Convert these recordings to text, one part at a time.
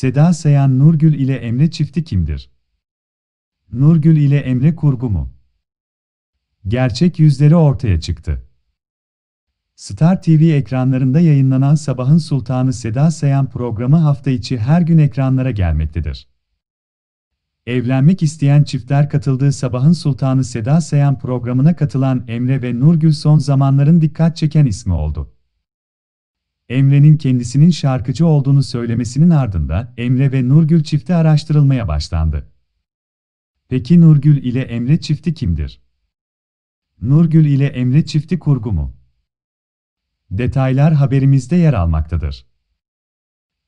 Seda Sayan Nurgül ile Emre çifti kimdir? Nurgül ile Emre kurgu mu? Gerçek yüzleri ortaya çıktı. Star TV ekranlarında yayınlanan Sabahın Sultanı Seda Sayan programı hafta içi her gün ekranlara gelmektedir. Evlenmek isteyen çiftler katıldığı Sabahın Sultanı Seda Sayan programına katılan Emre ve Nurgül son zamanların dikkat çeken ismi oldu. Emre'nin kendisinin şarkıcı olduğunu söylemesinin ardında Emre ve Nurgül çifti araştırılmaya başlandı. Peki Nurgül ile Emre çifti kimdir? Nurgül ile Emre çifti kurgu mu? Detaylar haberimizde yer almaktadır.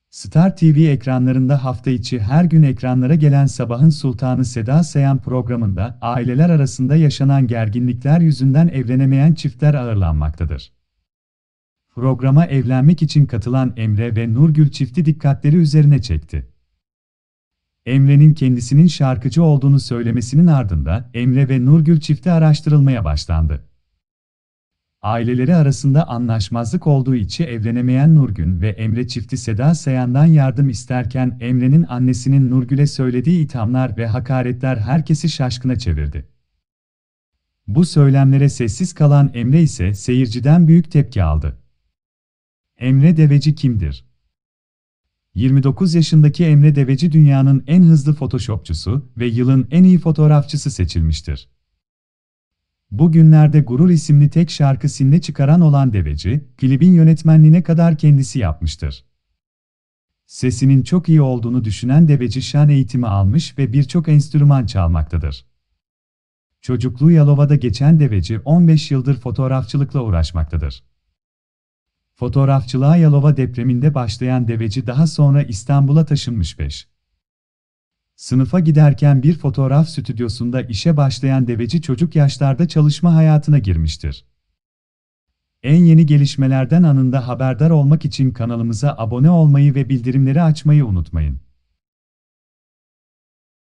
Star TV ekranlarında hafta içi her gün ekranlara gelen Sabahın Sultanı Seda Sayan programında aileler arasında yaşanan gerginlikler yüzünden evlenemeyen çiftler ağırlanmaktadır. Programa evlenmek için katılan Emre ve Nurgül çifti dikkatleri üzerine çekti. Emre'nin kendisinin şarkıcı olduğunu söylemesinin ardında Emre ve Nurgül çifti araştırılmaya başlandı. Aileleri arasında anlaşmazlık olduğu için evlenemeyen Nurgün ve Emre çifti Seda Sayan'dan yardım isterken Emre'nin annesinin Nurgül'e söylediği ithamlar ve hakaretler herkesi şaşkına çevirdi. Bu söylemlere sessiz kalan Emre ise seyirciden büyük tepki aldı. Emre Deveci kimdir? 29 yaşındaki Emre Deveci dünyanın en hızlı photoshopçusu ve yılın en iyi fotoğrafçısı seçilmiştir. Bugünlerde Gurur isimli tek şarkı sinle çıkaran olan Deveci, klibin yönetmenliğine kadar kendisi yapmıştır. Sesinin çok iyi olduğunu düşünen Deveci şan eğitimi almış ve birçok enstrüman çalmaktadır. Çocukluğu Yalova'da geçen Deveci 15 yıldır fotoğrafçılıkla uğraşmaktadır. Fotoğrafçılığa Yalova depreminde başlayan deveci daha sonra İstanbul'a taşınmış 5. Sınıfa giderken bir fotoğraf stüdyosunda işe başlayan deveci çocuk yaşlarda çalışma hayatına girmiştir. En yeni gelişmelerden anında haberdar olmak için kanalımıza abone olmayı ve bildirimleri açmayı unutmayın.